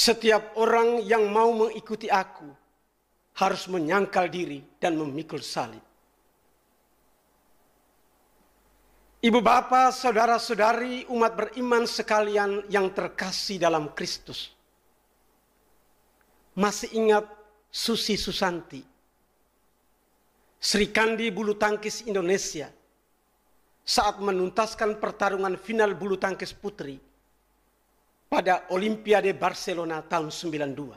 Setiap orang yang mau mengikuti aku harus menyangkal diri dan memikul salib. Ibu bapa, saudara-saudari, umat beriman sekalian yang terkasih dalam Kristus. Masih ingat Susi Susanti, Sri Kandi bulu tangkis Indonesia, saat menuntaskan pertarungan final bulu tangkis putri pada Olimpiade Barcelona tahun 92.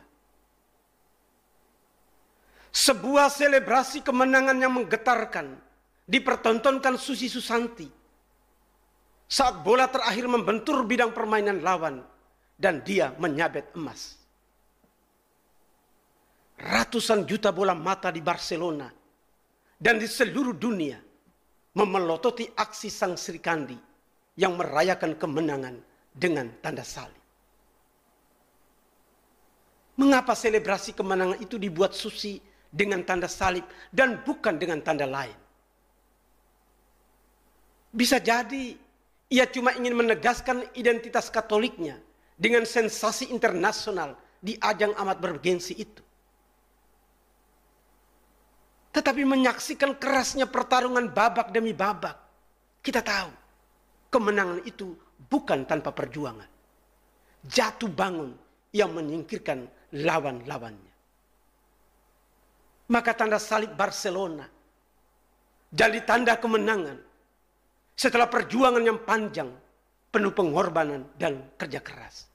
Sebuah selebrasi kemenangan yang menggetarkan dipertontonkan Susi Susanti saat bola terakhir membentur bidang permainan lawan dan dia menyabet emas. Ratusan juta bola mata di Barcelona dan di seluruh dunia memelototi aksi sang Sri Kandi yang merayakan kemenangan dengan tanda salib. Mengapa selebrasi kemenangan itu dibuat susi dengan tanda salib dan bukan dengan tanda lain? Bisa jadi ia cuma ingin menegaskan identitas Katoliknya dengan sensasi internasional di ajang amat bergensi itu. Tetapi menyaksikan kerasnya pertarungan babak demi babak, kita tahu kemenangan itu bukan tanpa perjuangan. Jatuh bangun yang menyingkirkan lawan-lawannya. Maka tanda salib Barcelona jadi tanda kemenangan setelah perjuangan yang panjang, penuh pengorbanan dan kerja keras.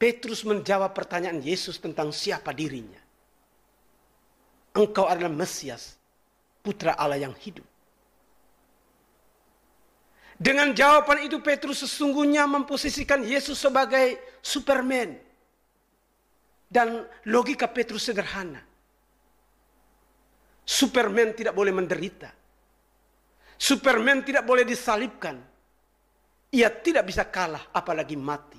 Petrus menjawab pertanyaan Yesus tentang siapa dirinya. Engkau adalah Mesias, putra Allah yang hidup. Dengan jawaban itu Petrus sesungguhnya memposisikan Yesus sebagai Superman. Dan logika Petrus sederhana. Superman tidak boleh menderita. Superman tidak boleh disalibkan. Ia tidak bisa kalah apalagi mati.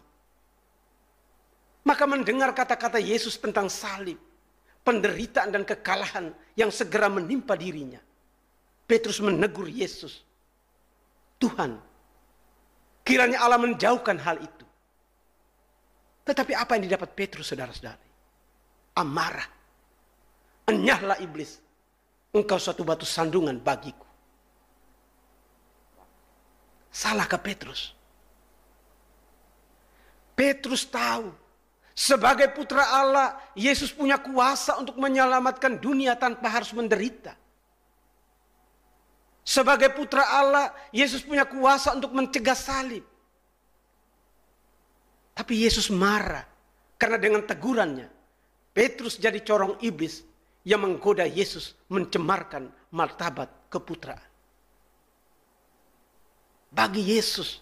Maka mendengar kata-kata Yesus tentang salib, penderitaan dan kekalahan yang segera menimpa dirinya. Petrus menegur Yesus Tuhan, kiranya Allah menjauhkan hal itu. Tetapi apa yang didapat Petrus saudara-saudari? Amarah. Enyahlah iblis. Engkau suatu batu sandungan bagiku. Salahkah Petrus? Petrus tahu. Sebagai putra Allah, Yesus punya kuasa untuk menyelamatkan dunia tanpa harus menderita. Sebagai putra Allah, Yesus punya kuasa untuk mencegah salib. Tapi Yesus marah karena dengan tegurannya Petrus jadi corong iblis yang menggoda Yesus mencemarkan martabat keputraan. Bagi Yesus,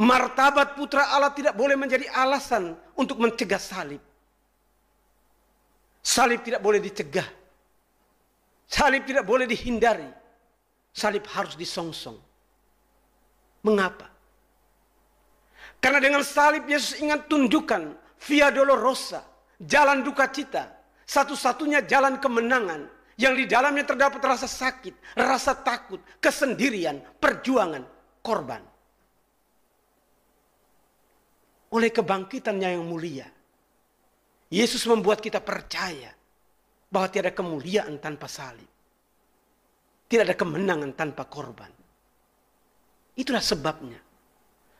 martabat putra Allah tidak boleh menjadi alasan untuk mencegah salib. Salib tidak boleh dicegah Salib tidak boleh dihindari. Salib harus disongsong. Mengapa? Karena dengan salib Yesus ingin tunjukkan via dolorosa, jalan duka cita, satu-satunya jalan kemenangan yang di dalamnya terdapat rasa sakit, rasa takut, kesendirian, perjuangan, korban. Oleh kebangkitannya yang mulia, Yesus membuat kita percaya bahwa tidak ada kemuliaan tanpa salib. Tidak ada kemenangan tanpa korban. Itulah sebabnya.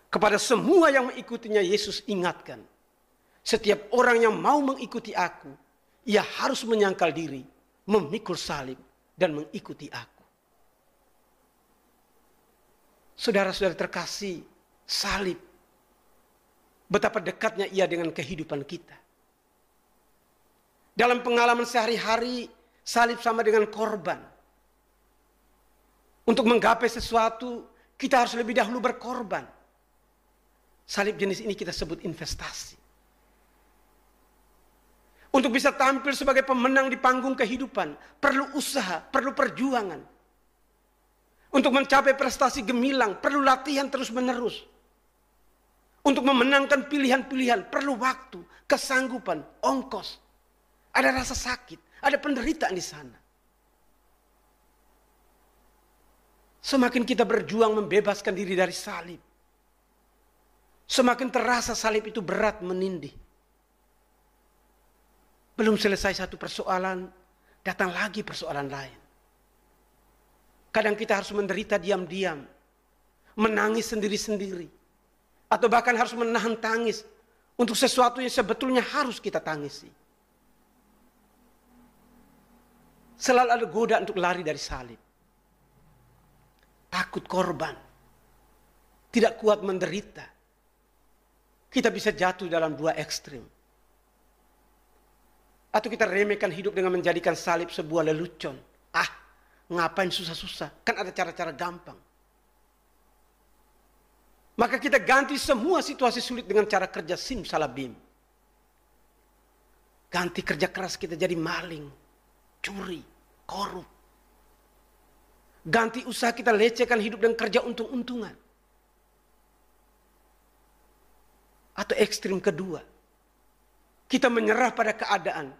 Kepada semua yang mengikutinya Yesus ingatkan. Setiap orang yang mau mengikuti aku, ia harus menyangkal diri, memikul salib, dan mengikuti aku. Saudara-saudara terkasih, salib. Betapa dekatnya ia dengan kehidupan kita. Dalam pengalaman sehari-hari, salib sama dengan korban. Untuk menggapai sesuatu, kita harus lebih dahulu berkorban. Salib jenis ini kita sebut investasi. Untuk bisa tampil sebagai pemenang di panggung kehidupan, perlu usaha, perlu perjuangan. Untuk mencapai prestasi gemilang, perlu latihan terus-menerus. Untuk memenangkan pilihan-pilihan, perlu waktu, kesanggupan, ongkos. Ada rasa sakit, ada penderitaan di sana. Semakin kita berjuang membebaskan diri dari salib, semakin terasa salib itu berat menindih. Belum selesai satu persoalan, datang lagi persoalan lain. Kadang kita harus menderita diam-diam, menangis sendiri-sendiri, atau bahkan harus menahan tangis untuk sesuatu yang sebetulnya harus kita tangisi. Selalu ada goda untuk lari dari salib. Takut korban. Tidak kuat menderita. Kita bisa jatuh dalam dua ekstrim. Atau kita remehkan hidup dengan menjadikan salib sebuah lelucon. Ah, ngapain susah-susah? Kan ada cara-cara gampang. Maka kita ganti semua situasi sulit dengan cara kerja sim salabim. Ganti kerja keras kita jadi maling curi, korup. Ganti usaha kita lecehkan hidup dan kerja untung-untungan. Atau ekstrim kedua. Kita menyerah pada keadaan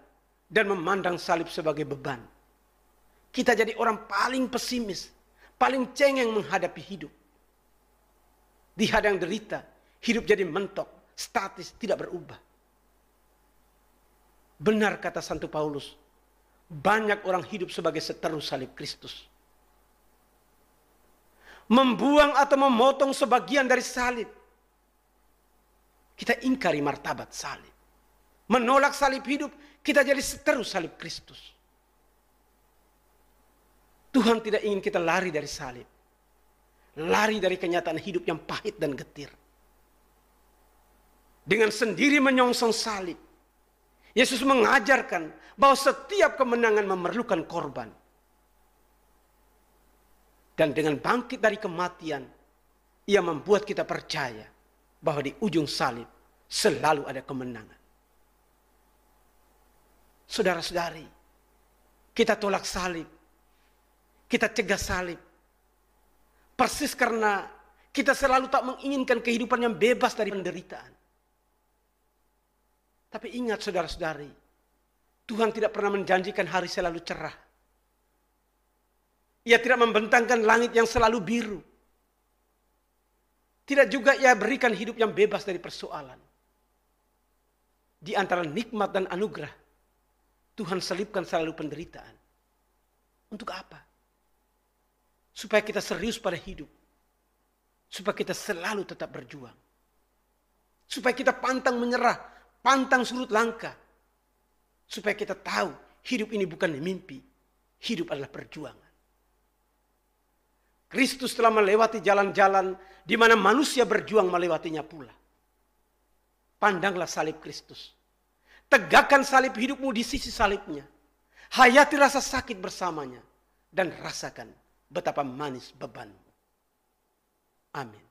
dan memandang salib sebagai beban. Kita jadi orang paling pesimis, paling cengeng menghadapi hidup. Dihadang derita, hidup jadi mentok, statis, tidak berubah. Benar kata Santo Paulus, banyak orang hidup sebagai seterus salib Kristus. Membuang atau memotong sebagian dari salib. Kita ingkari martabat salib. Menolak salib hidup, kita jadi seterus salib Kristus. Tuhan tidak ingin kita lari dari salib. Lari dari kenyataan hidup yang pahit dan getir. Dengan sendiri menyongsong salib Yesus mengajarkan bahwa setiap kemenangan memerlukan korban. Dan dengan bangkit dari kematian, ia membuat kita percaya bahwa di ujung salib selalu ada kemenangan. Saudara-saudari, kita tolak salib, kita cegah salib. Persis karena kita selalu tak menginginkan kehidupan yang bebas dari penderitaan. Tapi ingat saudara-saudari, Tuhan tidak pernah menjanjikan hari selalu cerah. Ia tidak membentangkan langit yang selalu biru. Tidak juga ia berikan hidup yang bebas dari persoalan. Di antara nikmat dan anugerah, Tuhan selipkan selalu penderitaan. Untuk apa? Supaya kita serius pada hidup. Supaya kita selalu tetap berjuang. Supaya kita pantang menyerah pantang surut langkah. Supaya kita tahu hidup ini bukan mimpi. Hidup adalah perjuangan. Kristus telah melewati jalan-jalan di mana manusia berjuang melewatinya pula. Pandanglah salib Kristus. Tegakkan salib hidupmu di sisi salibnya. Hayati rasa sakit bersamanya. Dan rasakan betapa manis bebanmu. Amin.